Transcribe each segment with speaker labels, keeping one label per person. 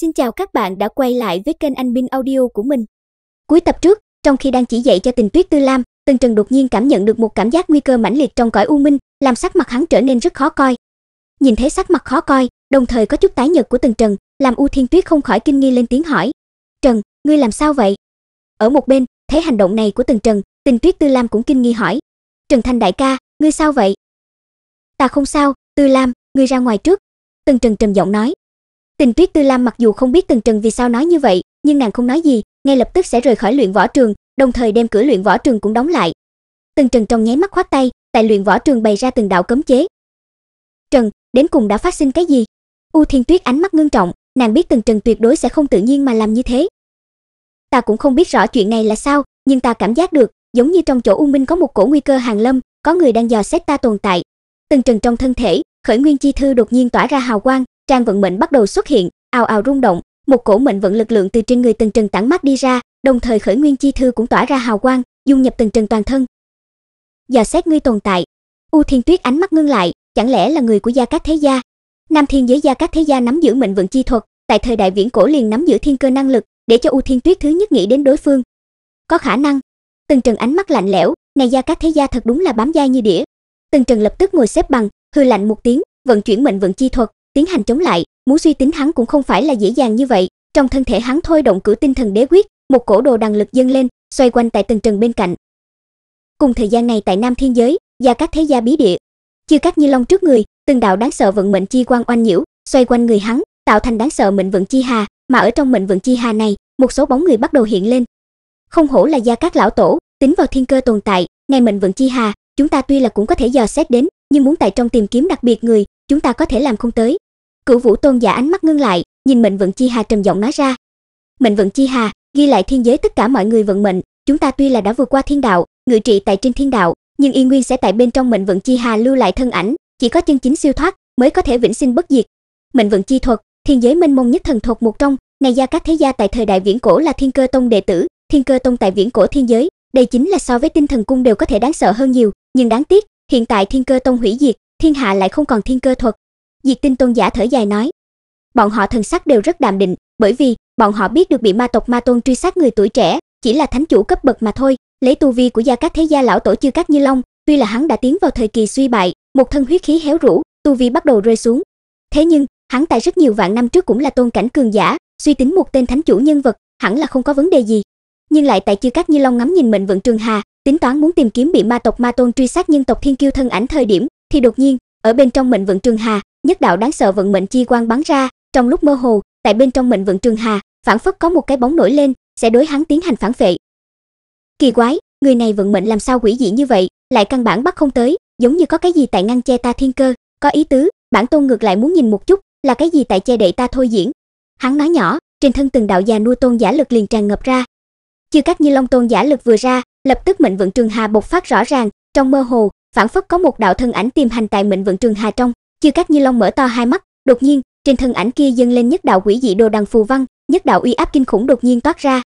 Speaker 1: Xin chào các bạn đã quay lại với kênh Anh Bin Audio của mình. Cuối tập trước, trong khi đang chỉ dạy cho Tình Tuyết Tư Lam, Tần Trần đột nhiên cảm nhận được một cảm giác nguy cơ mãnh liệt trong cõi u minh, làm sắc mặt hắn trở nên rất khó coi. Nhìn thấy sắc mặt khó coi, đồng thời có chút tái nhợt của Tần Trần, làm U Thiên Tuyết không khỏi kinh nghi lên tiếng hỏi: "Trần, ngươi làm sao vậy?" Ở một bên, thấy hành động này của Tần Trần, Tình Tuyết Tư Lam cũng kinh nghi hỏi: "Trần Thanh đại ca, ngươi sao vậy?" "Ta không sao, Tư Lam, ngươi ra ngoài trước." Tần Trần trầm giọng nói. Tình Tuyết Tư Lam mặc dù không biết Tần Trần vì sao nói như vậy, nhưng nàng không nói gì, ngay lập tức sẽ rời khỏi luyện võ trường, đồng thời đem cửa luyện võ trường cũng đóng lại. Tần Trần trong nháy mắt khoát tay, tại luyện võ trường bày ra từng đạo cấm chế. Trần, đến cùng đã phát sinh cái gì? U Thiên Tuyết ánh mắt ngưng trọng, nàng biết Tần Trần tuyệt đối sẽ không tự nhiên mà làm như thế. Ta cũng không biết rõ chuyện này là sao, nhưng ta cảm giác được, giống như trong chỗ U Minh có một cổ nguy cơ hàng lâm, có người đang dò xét ta tồn tại. Tần Trần trong thân thể, khởi nguyên chi thư đột nhiên tỏa ra hào quang, Trang vận mệnh bắt đầu xuất hiện, ào ào rung động, một cổ mệnh vận lực lượng từ trên người Tần Trần tản mát đi ra, đồng thời khởi nguyên chi thư cũng tỏa ra hào quang, dung nhập Tần Trần toàn thân. Dò xét ngươi tồn tại, U Thiên Tuyết ánh mắt ngưng lại, chẳng lẽ là người của gia các thế gia? Nam Thiên giới gia các thế gia nắm giữ mệnh vận chi thuật, tại thời đại viễn cổ liền nắm giữ thiên cơ năng lực, để cho U Thiên Tuyết thứ nhất nghĩ đến đối phương. Có khả năng. Tần Trần ánh mắt lạnh lẽo, này gia các thế gia thật đúng là bám dai như đĩa. Tần Trần lập tức ngồi xếp bằng, hư lạnh một tiếng, vận chuyển mệnh vận chi thuật, tiến hành chống lại, muốn suy tính hắn cũng không phải là dễ dàng như vậy. Trong thân thể hắn thôi động cử tinh thần đế quyết, một cổ đồ đằng lực dâng lên, xoay quanh tại từng trần bên cạnh. Cùng thời gian này tại Nam Thiên giới, gia các thế gia bí địa, chưa cắt như long trước người, từng đạo đáng sợ vận mệnh chi quang oanh nhiễu, xoay quanh người hắn, tạo thành đáng sợ mệnh vận chi hà, mà ở trong mệnh vận chi hà này, một số bóng người bắt đầu hiện lên. Không hổ là gia các lão tổ, tính vào thiên cơ tồn tại, ngay mệnh vận chi hà, chúng ta tuy là cũng có thể dò xét đến, nhưng muốn tại trong tìm kiếm đặc biệt người, chúng ta có thể làm không tới. Cửu Vũ Tôn giả ánh mắt ngưng lại, nhìn Mệnh Vận Chi Hà trầm giọng nói ra. Mệnh Vận Chi Hà, ghi lại thiên giới tất cả mọi người vận mệnh, chúng ta tuy là đã vượt qua thiên đạo, ngự trị tại trên thiên đạo, nhưng y nguyên sẽ tại bên trong Mệnh Vận Chi Hà lưu lại thân ảnh, chỉ có chân chính siêu thoát mới có thể vĩnh sinh bất diệt. Mệnh Vận Chi thuật, thiên giới mênh mông nhất thần thuật một trong, này gia các thế gia tại thời đại viễn cổ là Thiên Cơ Tông đệ tử, Thiên Cơ Tông tại viễn cổ thiên giới, đây chính là so với Tinh Thần Cung đều có thể đáng sợ hơn nhiều, nhưng đáng tiếc, hiện tại Thiên Cơ Tông hủy diệt, thiên hạ lại không còn thiên cơ thuật, Diệt Tinh Tôn giả thở dài nói, bọn họ thần sắc đều rất đạm định, bởi vì bọn họ biết được bị ma tộc Ma Tôn truy sát người tuổi trẻ, chỉ là thánh chủ cấp bậc mà thôi, lấy tu vi của gia các thế gia lão tổ chưa các Như Long, tuy là hắn đã tiến vào thời kỳ suy bại, một thân huyết khí héo rũ, tu vi bắt đầu rơi xuống. Thế nhưng, hắn tại rất nhiều vạn năm trước cũng là tôn cảnh cường giả, suy tính một tên thánh chủ nhân vật, hẳn là không có vấn đề gì. Nhưng lại tại chưa các Như Long ngắm nhìn mệnh vận Trường Hà, tính toán muốn tìm kiếm bị ma tộc Ma Tôn truy sát nhân tộc Thiên Kiêu thân ảnh thời điểm, thì đột nhiên, ở bên trong mệnh vận Trường Hà, nhất đạo đáng sợ vận mệnh chi quang bắn ra, trong lúc mơ hồ, tại bên trong mệnh vận trường hà, phản phất có một cái bóng nổi lên, sẽ đối hắn tiến hành phản vệ. Kỳ quái, người này vận mệnh làm sao quỷ dị như vậy, lại căn bản bắt không tới, giống như có cái gì tại ngăn che ta thiên cơ, có ý tứ, bản tôn ngược lại muốn nhìn một chút, là cái gì tại che đậy ta thôi diễn. Hắn nói nhỏ, trên thân từng đạo già nuôi tôn giả lực liền tràn ngập ra. Chư các như long tôn giả lực vừa ra, lập tức mệnh vận trường hà bộc phát rõ ràng, trong mơ hồ, phản phất có một đạo thân ảnh tìm hành tại mệnh vận trường hà trong, Chư Cát Như Long mở to hai mắt, đột nhiên, trên thân ảnh kia dâng lên nhất đạo quỷ dị đồ đằng phù văn, nhất đạo uy áp kinh khủng đột nhiên toát ra.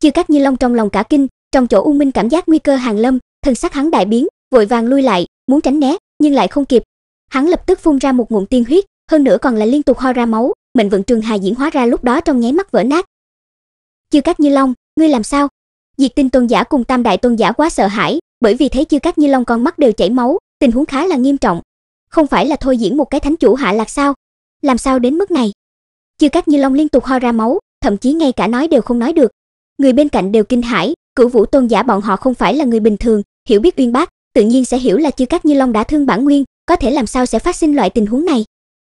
Speaker 1: Chư Cát Như Long trong lòng cả kinh, trong chỗ u minh cảm giác nguy cơ hàng lâm, thần sắc hắn đại biến, vội vàng lui lại, muốn tránh né, nhưng lại không kịp. Hắn lập tức phun ra một ngụm tiên huyết, hơn nữa còn là liên tục ho ra máu, mệnh vận trường hà diễn hóa ra lúc đó trong nháy mắt vỡ nát. Chư Cát Như Long, ngươi làm sao? Diệt Tinh Tôn giả cùng Tam Đại Tôn giả quá sợ hãi, bởi vì thấy Chư Cát Như Long con mắt đều chảy máu, tình huống khá là nghiêm trọng, không phải là thôi diễn một cái thánh chủ hạ lạc sao? Làm sao đến mức này? Chư Cát Như Long liên tục ho ra máu, thậm chí ngay cả nói đều không nói được. Người bên cạnh đều kinh hãi, Cửu Vũ Tôn giả bọn họ không phải là người bình thường, hiểu biết uyên bác, tự nhiên sẽ hiểu là Chư Cát Như Long đã thương bản nguyên, có thể làm sao sẽ phát sinh loại tình huống này?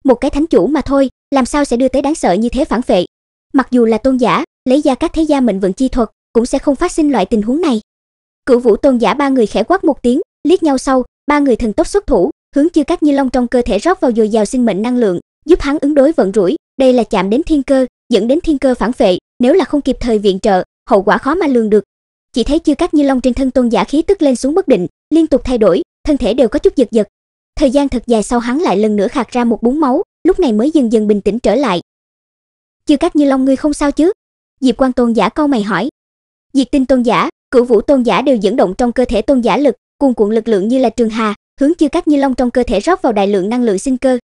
Speaker 1: Một cái thánh chủ mà thôi, làm sao sẽ đưa tới đáng sợ như thế phản vệ? Mặc dù là tôn giả, lấy ra các thế gia mệnh vận chi thuật, cũng sẽ không phát sinh loại tình huống này. Cửu Vũ Tôn giả ba người khẽ quát một tiếng, liếc nhau sau, ba người thần tốc xuất thủ, hướng chư các như long trong cơ thể rót vào dồi dào sinh mệnh năng lượng giúp hắn ứng đối vận rủi đây là chạm đến thiên cơ dẫn đến thiên cơ phản vệ nếu là không kịp thời viện trợ hậu quả khó mà lường được chỉ thấy chư các như long trên thân tôn giả khí tức lên xuống bất định liên tục thay đổi thân thể đều có chút giật giật thời gian thật dài sau hắn lại lần nữa khạc ra một búng máu lúc này mới dần dần bình tĩnh trở lại Chư các như long ngươi không sao chứ diệp quan tôn giả câu mày hỏi diệt tinh tôn giả cửu vũ tôn giả đều dẫn động trong cơ thể tôn giả lực cuồn cuộn lực lượng như là trường hà hướng Chư Cát Như Long trong cơ thể rót vào đại lượng năng lượng sinh cơ.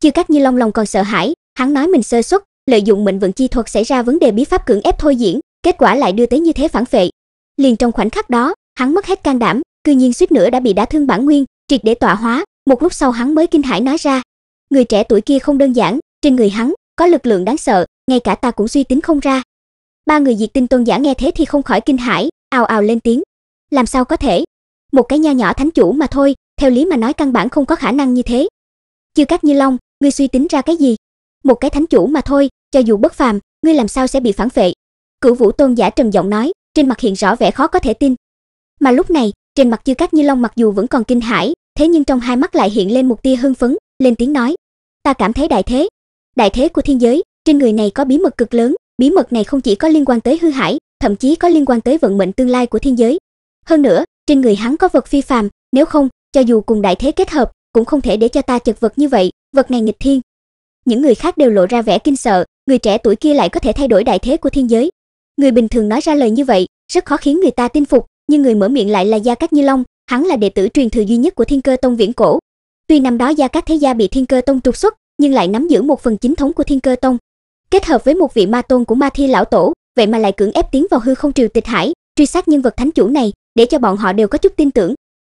Speaker 1: Chư Cát Như Long lòng còn sợ hãi, hắn nói mình sơ suất, lợi dụng mệnh vận chi thuật xảy ra vấn đề bí pháp cưỡng ép thôi diễn, kết quả lại đưa tới như thế phản phệ. Liền trong khoảnh khắc đó, hắn mất hết can đảm, cư nhiên suýt nữa đã bị đả thương bản nguyên, triệt để tọa hóa, một lúc sau hắn mới kinh hãi nói ra, người trẻ tuổi kia không đơn giản, trên người hắn có lực lượng đáng sợ, ngay cả ta cũng suy tính không ra. Ba người diệt tinh tôn giả nghe thế thì không khỏi kinh hãi, ào ào lên tiếng. Làm sao có thể? Một cái nho nhỏ thánh chủ mà thôi, theo lý mà nói căn bản không có khả năng như thế. Chư Cát Như Long, ngươi suy tính ra cái gì? Một cái thánh chủ mà thôi, cho dù bất phàm, ngươi làm sao sẽ bị phản vệ? Cửu Vũ Tôn giả trầm giọng nói, trên mặt hiện rõ vẻ khó có thể tin. Mà lúc này, trên mặt Chư Cát Như Long mặc dù vẫn còn kinh hãi, thế nhưng trong hai mắt lại hiện lên một tia hưng phấn, lên tiếng nói: "Ta cảm thấy đại thế, đại thế của thiên giới, trên người này có bí mật cực lớn, bí mật này không chỉ có liên quan tới hư hải, thậm chí có liên quan tới vận mệnh tương lai của thiên giới. Hơn nữa, trên người hắn có vật phi phàm, nếu không, cho dù cùng đại thế kết hợp, cũng không thể để cho ta chật vật như vậy, vật này nghịch thiên. Những người khác đều lộ ra vẻ kinh sợ, người trẻ tuổi kia lại có thể thay đổi đại thế của thiên giới. Người bình thường nói ra lời như vậy, rất khó khiến người ta tin phục, nhưng người mở miệng lại là Gia Cát Như Long, hắn là đệ tử truyền thừa duy nhất của Thiên Cơ Tông viễn cổ. Tuy năm đó Gia Cát Thế Gia bị Thiên Cơ Tông trục xuất, nhưng lại nắm giữ một phần chính thống của Thiên Cơ Tông. Kết hợp với một vị ma tôn của Ma Thi lão tổ, vậy mà lại cưỡng ép tiến vào hư không triều tịch hải, truy sát nhân vật thánh chủ này, để cho bọn họ đều có chút tin tưởng.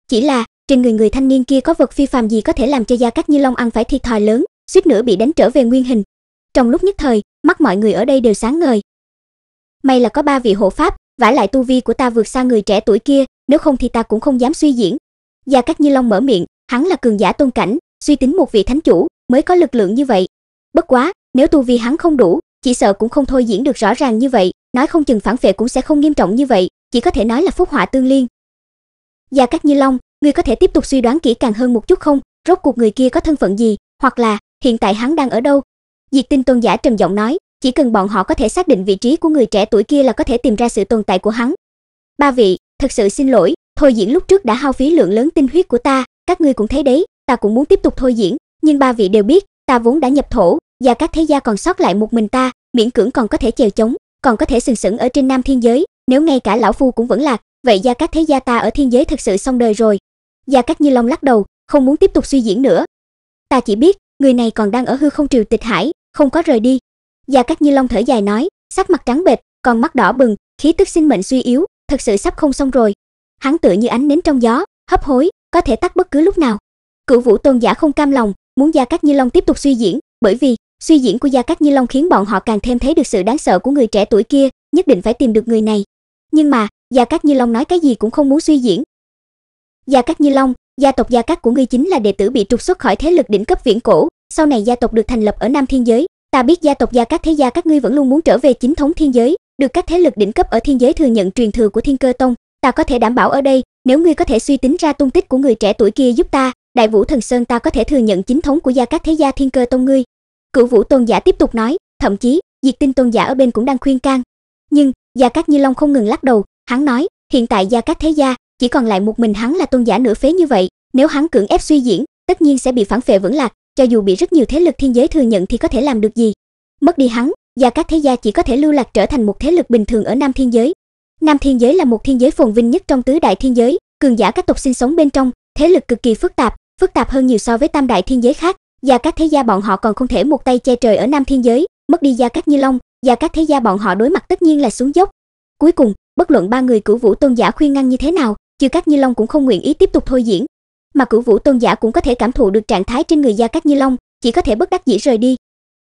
Speaker 1: Chỉ là, trên người người thanh niên kia có vật phi phàm gì có thể làm cho Gia Cát Như Long ăn phải thiệt thòi lớn, suýt nữa bị đánh trở về nguyên hình. Trong lúc nhất thời, mắt mọi người ở đây đều sáng ngời. May là có ba vị hộ pháp, vả lại tu vi của ta vượt xa người trẻ tuổi kia, nếu không thì ta cũng không dám suy diễn. Gia Cát Như Long mở miệng, hắn là cường giả tôn cảnh, suy tính một vị thánh chủ mới có lực lượng như vậy. Bất quá, nếu tu vi hắn không đủ, chỉ sợ cũng không thôi diễn được rõ ràng như vậy, nói không chừng phản vệ cũng sẽ không nghiêm trọng như vậy, chỉ có thể nói là phúc họa tương liên. Gia Cát Như Long, Ngươi có thể tiếp tục suy đoán kỹ càng hơn một chút không? Rốt cuộc người kia có thân phận gì, hoặc là hiện tại hắn đang ở đâu? Diệt Tinh Tôn giả trầm giọng nói, chỉ cần bọn họ có thể xác định vị trí của người trẻ tuổi kia là có thể tìm ra sự tồn tại của hắn. Ba vị, thật sự xin lỗi, thôi diễn lúc trước đã hao phí lượng lớn tinh huyết của ta, các ngươi cũng thấy đấy, ta cũng muốn tiếp tục thôi diễn, nhưng ba vị đều biết, ta vốn đã nhập thổ, gia các thế gia còn sót lại một mình ta, miễn cưỡng còn có thể chèo chống, còn có thể sừng sững ở trên nam thiên giới, nếu ngay cả lão phu cũng vẫn lạc, vậy gia các thế gia ta ở thiên giới thật sự xong đời rồi, Gia Cát Như Long lắc đầu, không muốn tiếp tục suy diễn nữa. Ta chỉ biết, người này còn đang ở hư không triều tịch hải, không có rời đi. Gia Cát Như Long thở dài nói, sắc mặt trắng bệch, còn mắt đỏ bừng, khí tức sinh mệnh suy yếu, thật sự sắp không xong rồi. Hắn tựa như ánh nến trong gió, hấp hối, có thể tắt bất cứ lúc nào. Cửu Vũ Tôn giả không cam lòng, muốn Gia Cát Như Long tiếp tục suy diễn, bởi vì suy diễn của Gia Cát Như Long khiến bọn họ càng thêm thấy được sự đáng sợ của người trẻ tuổi kia, nhất định phải tìm được người này. Nhưng mà, Gia Cát Như Long nói cái gì cũng không muốn suy diễn, Gia Cát Như Long, gia tộc Gia Cát của ngươi chính là đệ tử bị trục xuất khỏi thế lực đỉnh cấp viễn cổ, sau này gia tộc được thành lập ở Nam Thiên giới, ta biết gia tộc Gia Cát thế gia các ngươi vẫn luôn muốn trở về chính thống thiên giới, được các thế lực đỉnh cấp ở thiên giới thừa nhận truyền thừa của Thiên Cơ Tông, ta có thể đảm bảo ở đây, nếu ngươi có thể suy tính ra tung tích của người trẻ tuổi kia giúp ta, Đại Vũ Thần Sơn ta có thể thừa nhận chính thống của Gia Cát thế gia Thiên Cơ Tông ngươi." Cửu Vũ Tôn giả tiếp tục nói, thậm chí, Diệt Tinh Tôn giả ở bên cũng đang khuyên can. Nhưng, Gia Cát Như Long không ngừng lắc đầu, hắn nói, hiện tại Gia Cát thế gia chỉ còn lại một mình hắn là tôn giả nửa phế như vậy, nếu hắn cưỡng ép suy diễn, tất nhiên sẽ bị phản phệ vững lạc, cho dù bị rất nhiều thế lực thiên giới thừa nhận thì có thể làm được gì. Mất đi hắn, gia các thế gia chỉ có thể lưu lạc trở thành một thế lực bình thường ở Nam Thiên giới. Nam Thiên giới là một thiên giới phồn vinh nhất trong tứ đại thiên giới, cường giả các tộc sinh sống bên trong, thế lực cực kỳ phức tạp, phức tạp hơn nhiều so với tam đại thiên giới khác, gia các thế gia bọn họ còn không thể một tay che trời ở Nam Thiên giới, mất đi gia các Như Long, gia các thế gia bọn họ đối mặt tất nhiên là xuống dốc. Cuối cùng, bất luận ba người cửu vũ tôn giả khuyên ngăn như thế nào, Chư Cát Như Long cũng không nguyện ý tiếp tục thôi diễn, mà Cửu Vũ Tôn giả cũng có thể cảm thụ được trạng thái trên người Gia Cát Như Long, chỉ có thể bất đắc dĩ rời đi.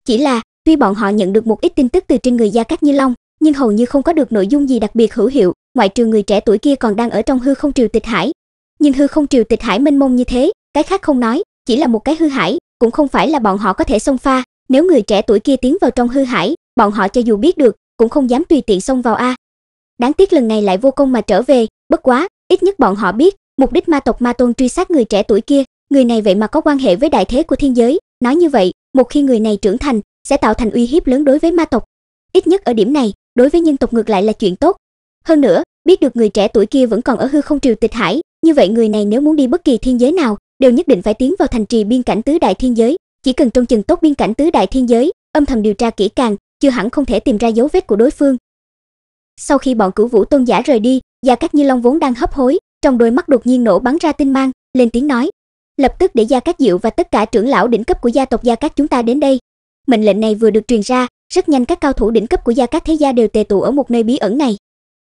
Speaker 1: Chỉ là, tuy bọn họ nhận được một ít tin tức từ trên người Gia Cát Như Long, nhưng hầu như không có được nội dung gì đặc biệt hữu hiệu, ngoại trừ người trẻ tuổi kia còn đang ở trong hư không triều tịch hải. Nhưng hư không triều tịch hải mênh mông như thế, cái khác không nói, chỉ là một cái hư hải, cũng không phải là bọn họ có thể xông pha, nếu người trẻ tuổi kia tiến vào trong hư hải, bọn họ cho dù biết được, cũng không dám tùy tiện xông vào a. Đáng tiếc lần này lại vô công mà trở về, bất quá, Ít nhất bọn họ biết, mục đích ma tộc Ma Tôn truy sát người trẻ tuổi kia, người này vậy mà có quan hệ với đại thế của thiên giới, nói như vậy, một khi người này trưởng thành, sẽ tạo thành uy hiếp lớn đối với ma tộc. Ít nhất ở điểm này, đối với nhân tộc ngược lại là chuyện tốt. Hơn nữa, biết được người trẻ tuổi kia vẫn còn ở hư không triều tịch hải, như vậy người này nếu muốn đi bất kỳ thiên giới nào, đều nhất định phải tiến vào thành trì biên cảnh tứ đại thiên giới, chỉ cần trông chừng tốt biên cảnh tứ đại thiên giới, âm thầm điều tra kỹ càng, chưa hẳn không thể tìm ra dấu vết của đối phương. Sau khi bọn Cửu Vũ Tôn giả rời đi, Gia Cát Như Long vốn đang hấp hối, trong đôi mắt đột nhiên nổ bắn ra tinh mang, lên tiếng nói: "Lập tức để Gia Cát Diệu và tất cả trưởng lão đỉnh cấp của gia tộc Gia Cát chúng ta đến đây." Mệnh lệnh này vừa được truyền ra, rất nhanh các cao thủ đỉnh cấp của Gia Cát thế gia đều tề tụ ở một nơi bí ẩn này.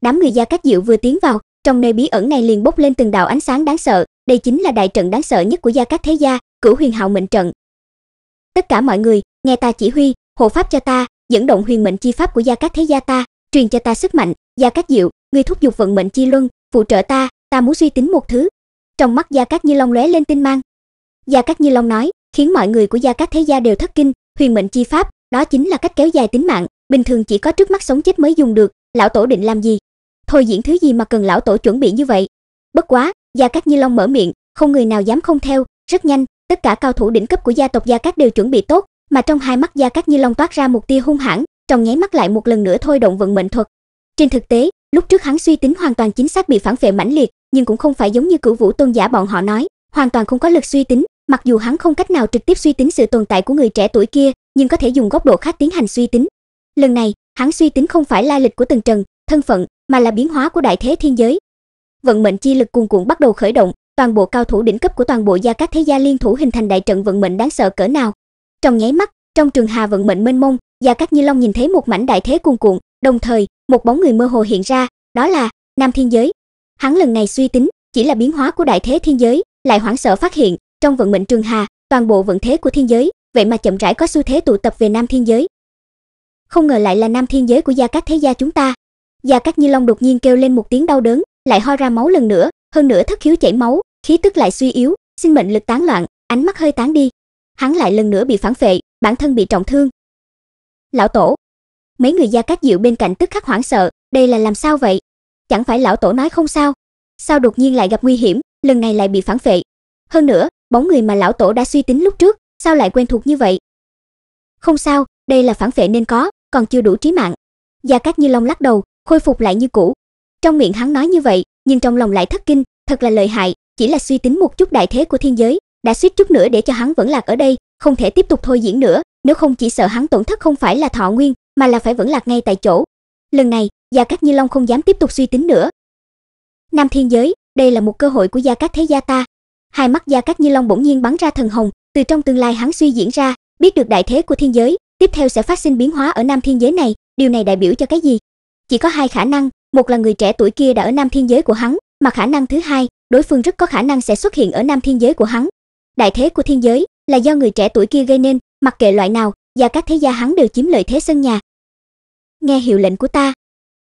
Speaker 1: Đám người Gia Cát Diệu vừa tiến vào, trong nơi bí ẩn này liền bốc lên từng đạo ánh sáng đáng sợ, đây chính là đại trận đáng sợ nhất của Gia Cát thế gia, Cửu Huyền Hạo mệnh trận. Tất cả mọi người, nghe ta chỉ huy, hộ pháp cho ta, dẫn động huyền mệnh chi pháp của Gia Cát thế gia ta, truyền cho ta sức mạnh, Gia Cát Diệu, ngươi thúc giục vận mệnh chi luân, phụ trợ ta, ta muốn suy tính một thứ." Trong mắt Gia Cát Như Long lóe lên tinh mang. Gia Cát Như Long nói, khiến mọi người của Gia Cát Thế gia đều thất kinh, huyền mệnh chi pháp, đó chính là cách kéo dài tính mạng, bình thường chỉ có trước mắt sống chết mới dùng được, lão tổ định làm gì? Thôi diễn thứ gì mà cần lão tổ chuẩn bị như vậy? Bất quá, Gia Cát Như Long mở miệng, không người nào dám không theo, rất nhanh, tất cả cao thủ đỉnh cấp của gia tộc Gia Cát đều chuẩn bị tốt, mà trong hai mắt Gia Cát Như Long toát ra một tia hung hãn, trong nháy mắt lại một lần nữa thôi động vận mệnh thuật. Trên thực tế, Lúc trước hắn suy tính hoàn toàn chính xác bị phản vệ mãnh liệt, nhưng cũng không phải giống như cửu vũ tôn giả bọn họ nói, hoàn toàn không có lực suy tính, mặc dù hắn không cách nào trực tiếp suy tính sự tồn tại của người trẻ tuổi kia, nhưng có thể dùng góc độ khác tiến hành suy tính. Lần này, hắn suy tính không phải lai lịch của từng Trần, thân phận, mà là biến hóa của đại thế thiên giới. Vận mệnh chi lực cuồn cuộn bắt đầu khởi động, toàn bộ cao thủ đỉnh cấp của toàn bộ gia các thế gia liên thủ hình thành đại trận vận mệnh đáng sợ cỡ nào. Trong nháy mắt, trong trường hà vận mệnh mênh mông, gia các Như Long nhìn thấy một mảnh đại thế cuồn cuộn, đồng thời, một bóng người mơ hồ hiện ra, đó là Nam Thiên Giới. Hắn lần này suy tính, chỉ là biến hóa của đại thế thiên giới, lại hoảng sợ phát hiện, trong vận mệnh Trường Hà, toàn bộ vận thế của thiên giới, vậy mà chậm rãi có xu thế tụ tập về Nam Thiên Giới. Không ngờ lại là Nam Thiên Giới của gia các thế gia chúng ta. Gia các Như Long đột nhiên kêu lên một tiếng đau đớn, lại ho ra máu lần nữa, hơn nữa thất khiếu chảy máu, khí tức lại suy yếu, sinh mệnh lực tán loạn, ánh mắt hơi tán đi. Hắn lại lần nữa bị phản phệ, bản thân bị trọng thương. Lão tổ, mấy người gia cát diệu bên cạnh tức khắc hoảng sợ, đây là làm sao vậy? Chẳng phải lão tổ nói không sao? Sao đột nhiên lại gặp nguy hiểm, lần này lại bị phản vệ? Hơn nữa, bóng người mà lão tổ đã suy tính lúc trước, sao lại quen thuộc như vậy? Không sao, đây là phản vệ nên có, còn chưa đủ trí mạng. Gia Cát Như Long lắc đầu, khôi phục lại như cũ. Trong miệng hắn nói như vậy, nhưng trong lòng lại thất kinh, thật là lợi hại, chỉ là suy tính một chút đại thế của thiên giới, đã suýt chút nữa để cho hắn vẫn lạc ở đây, không thể tiếp tục thôi diễn nữa, nếu không chỉ sợ hắn tổn thất không phải là thọ nguyên, mà là phải vẫn lạc ngay tại chỗ. Lần này, Gia Cát Như Long không dám tiếp tục suy tính nữa. Nam thiên giới, đây là một cơ hội của Gia Cát thế gia ta. Hai mắt Gia Cát Như Long bỗng nhiên bắn ra thần hồng, từ trong tương lai hắn suy diễn ra, biết được đại thế của thiên giới, tiếp theo sẽ phát sinh biến hóa ở Nam thiên giới này, điều này đại biểu cho cái gì? Chỉ có hai khả năng, một là người trẻ tuổi kia đã ở Nam thiên giới của hắn, mà khả năng thứ hai, đối phương rất có khả năng sẽ xuất hiện ở Nam thiên giới của hắn. Đại thế của thiên giới là do người trẻ tuổi kia gây nên, mặc kệ loại nào, và các thế gia hắn đều chiếm lợi thế sân nhà. Nghe hiệu lệnh của ta,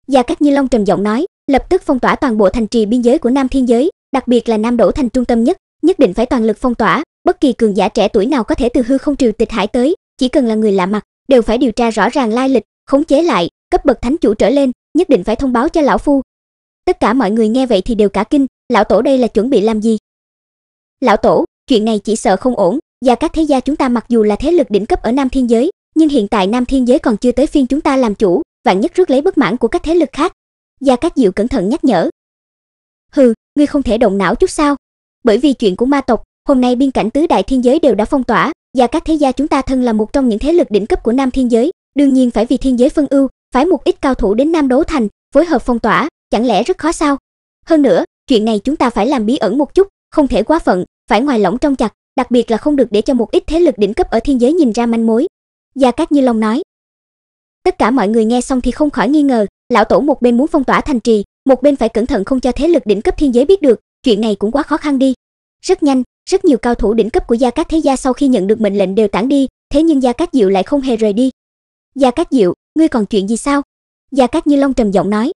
Speaker 1: gia các Như Long trầm giọng nói, lập tức phong tỏa toàn bộ thành trì biên giới của Nam Thiên giới, đặc biệt là Nam Đỗ thành trung tâm nhất, nhất định phải toàn lực phong tỏa, bất kỳ cường giả trẻ tuổi nào có thể từ hư không triều tịch hải tới, chỉ cần là người lạ mặt, đều phải điều tra rõ ràng lai lịch, khống chế lại, cấp bậc thánh chủ trở lên, nhất định phải thông báo cho lão phu. Tất cả mọi người nghe vậy thì đều cả kinh, lão tổ đây là chuẩn bị làm gì? Lão tổ, chuyện này chỉ sợ không ổn, gia các thế gia chúng ta mặc dù là thế lực đỉnh cấp ở Nam Thiên giới, nhưng hiện tại Nam Thiên giới còn chưa tới phiên chúng ta làm chủ, vạn nhất rước lấy bất mãn của các thế lực khác. Gia các dịu cẩn thận nhắc nhở. Hừ, ngươi không thể động não chút sao? Bởi vì chuyện của ma tộc, hôm nay biên cảnh tứ đại thiên giới đều đã phong tỏa, gia các thế gia chúng ta thân là một trong những thế lực đỉnh cấp của Nam Thiên giới, đương nhiên phải vì thiên giới phân ưu, phải một ít cao thủ đến Nam đấu thành, phối hợp phong tỏa, chẳng lẽ rất khó sao? Hơn nữa, chuyện này chúng ta phải làm bí ẩn một chút, không thể quá phận, phải ngoài lỏng trong chặt, đặc biệt là không được để cho một ít thế lực đỉnh cấp ở thiên giới nhìn ra manh mối. Gia Cát Như Long nói. Tất cả mọi người nghe xong thì không khỏi nghi ngờ, lão tổ một bên muốn phong tỏa thành trì, một bên phải cẩn thận không cho thế lực đỉnh cấp thiên giới biết được, chuyện này cũng quá khó khăn đi. Rất nhanh, rất nhiều cao thủ đỉnh cấp của Gia Cát Thế Gia sau khi nhận được mệnh lệnh đều tản đi, thế nhưng Gia Cát Diệu lại không hề rời đi. Gia Cát Diệu, ngươi còn chuyện gì sao? Gia Cát Như Long trầm giọng nói.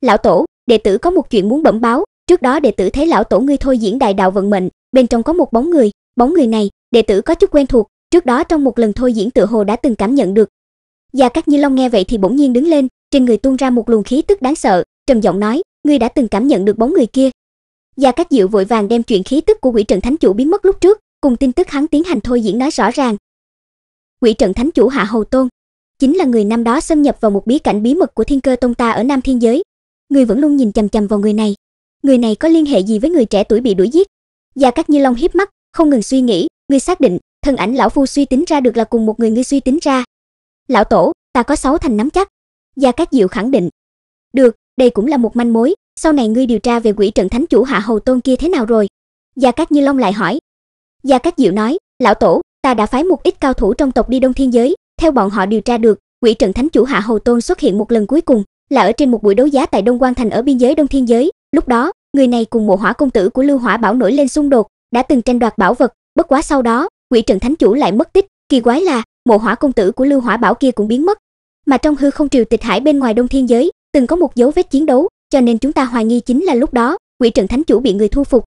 Speaker 1: Lão tổ, đệ tử có một chuyện muốn bẩm báo, trước đó đệ tử thấy lão tổ ngươi thôi diễn đại đạo vận mệnh, bên trong có một bóng người, bóng người này, đệ tử có chút quen thuộc, trước đó trong một lần thôi diễn tự hồ đã từng cảm nhận được. Gia Cát Như Long nghe vậy thì bỗng nhiên đứng lên, trên người tuôn ra một luồng khí tức đáng sợ, trầm giọng nói, ngươi đã từng cảm nhận được bóng người kia. Gia Cát Diệu vội vàng đem chuyện khí tức của Quỷ Trận Thánh Chủ biến mất lúc trước, cùng tin tức hắn tiến hành thôi diễn nói rõ ràng. Quỷ Trận Thánh Chủ Hạ Hầu Tôn chính là người năm đó xâm nhập vào một bí cảnh bí mật của Thiên Cơ Tông ta ở Nam Thiên giới. người vẫn luôn nhìn chằm chằm vào người này. Người này có liên hệ gì với người trẻ tuổi bị đuổi giết? Gia Cát Như Long hiếp mắt, không ngừng suy nghĩ, ngươi xác định, thân ảnh lão phu suy tính ra được là cùng một người ngươi suy tính ra. Lão tổ, ta có sáu thành nắm chắc. Gia Cát Diệu khẳng định. Được, đây cũng là một manh mối, sau này ngươi điều tra về quỷ trận thánh chủ Hạ Hầu Tôn kia thế nào rồi? Gia Cát Như Long lại hỏi. Gia Cát Diệu nói, lão tổ, ta đã phái một ít cao thủ trong tộc đi Đông Thiên giới, theo bọn họ điều tra được, quỷ trận thánh chủ Hạ Hầu Tôn xuất hiện một lần cuối cùng, là ở trên một buổi đấu giá tại Đông Quan Thành ở biên giới Đông Thiên giới, lúc đó, người này cùng mộ hỏa công tử của Lưu Hỏa Bảo nổi lên xung đột, đã từng tranh đoạt bảo vật, bất quá sau đó, Quỷ trận Thánh Chủ lại mất tích, kỳ quái là, mộ hỏa công tử của Lưu Hỏa Bảo kia cũng biến mất. Mà trong hư không triều tịch hải bên ngoài Đông Thiên giới, từng có một dấu vết chiến đấu, cho nên chúng ta hoài nghi chính là lúc đó, Quỷ trận Thánh Chủ bị người thu phục.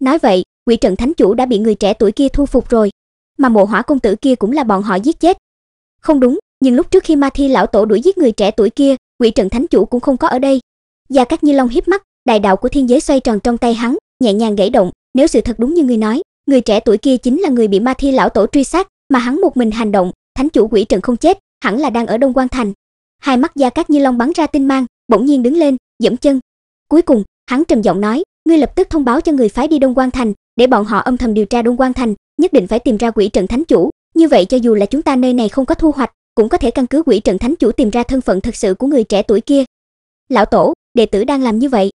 Speaker 1: Nói vậy, Quỷ trận Thánh Chủ đã bị người trẻ tuổi kia thu phục rồi, mà mộ hỏa công tử kia cũng là bọn họ giết chết. Không đúng, nhưng lúc trước khi Ma Thi lão tổ đuổi giết người trẻ tuổi kia, Quỷ trận Thánh Chủ cũng không có ở đây. Gia Cát Như Long hiếp mắt, đại đạo của thiên giới xoay tròn trong tay hắn, nhẹ nhàng gãy động, nếu sự thật đúng như người nói, người trẻ tuổi kia chính là người bị Ma Thi lão tổ truy sát, mà hắn một mình hành động, thánh chủ quỷ trận không chết, hẳn là đang ở Đông Quan thành. Hai mắt Gia Cát Như Long bắn ra tinh mang, bỗng nhiên đứng lên, giẫm chân. Cuối cùng, hắn trầm giọng nói, ngươi lập tức thông báo cho người phái đi Đông Quan thành, để bọn họ âm thầm điều tra Đông Quan thành, nhất định phải tìm ra quỷ trận thánh chủ, như vậy cho dù là chúng ta nơi này không có thu hoạch, cũng có thể căn cứ quỷ trận thánh chủ tìm ra thân phận thật sự của người trẻ tuổi kia. Lão tổ, đệ tử đang làm như vậy,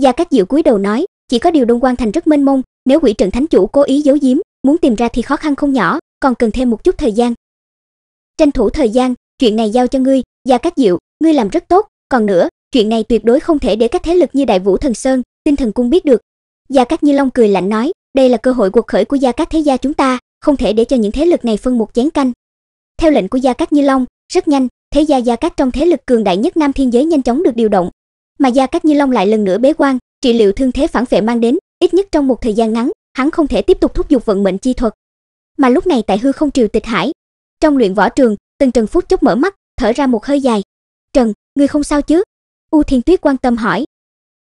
Speaker 1: Gia Cát Diệu cúi đầu nói, chỉ có điều Đông Quan Thành rất mênh mông, nếu quỷ trận thánh chủ cố ý giấu giếm, muốn tìm ra thì khó khăn không nhỏ, còn cần thêm một chút thời gian. Tranh thủ thời gian, chuyện này giao cho ngươi, Gia Cát Diệu, ngươi làm rất tốt, còn nữa, chuyện này tuyệt đối không thể để các thế lực như Đại Vũ Thần Sơn, Tinh Thần Cung biết được. Gia Cát Như Long cười lạnh nói, đây là cơ hội cuộc khởi của Gia Cát thế gia chúng ta, không thể để cho những thế lực này phân một chén canh. Theo lệnh của Gia Cát Như Long, rất nhanh, thế gia Gia Cát trong thế lực cường đại nhất Nam Thiên giới nhanh chóng được điều động, mà gia cát như long lại lần nữa bế quan trị liệu thương thế phản vệ mang đến ít nhất trong một thời gian ngắn hắn không thể tiếp tục thúc giục vận mệnh chi thuật mà lúc này tại hư không triều tịch hải trong luyện võ trường tần trần phút chốc mở mắt thở ra một hơi dài trần ngươi không sao chứ u thiên tuyết quan tâm hỏi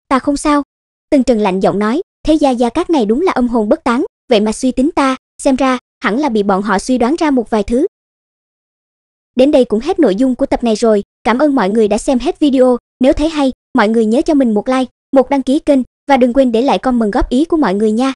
Speaker 1: ta không sao tần trần lạnh giọng nói thế gia gia cát này đúng là âm hồn bất tán vậy mà suy tính ta xem ra hẳn là bị bọn họ suy đoán ra một vài thứ đến đây cũng hết nội dung của tập này rồi cảm ơn mọi người đã xem hết video nếu thấy hay mọi người nhớ cho mình một like một đăng ký kênh và đừng quên để lại comment góp ý của mọi người nha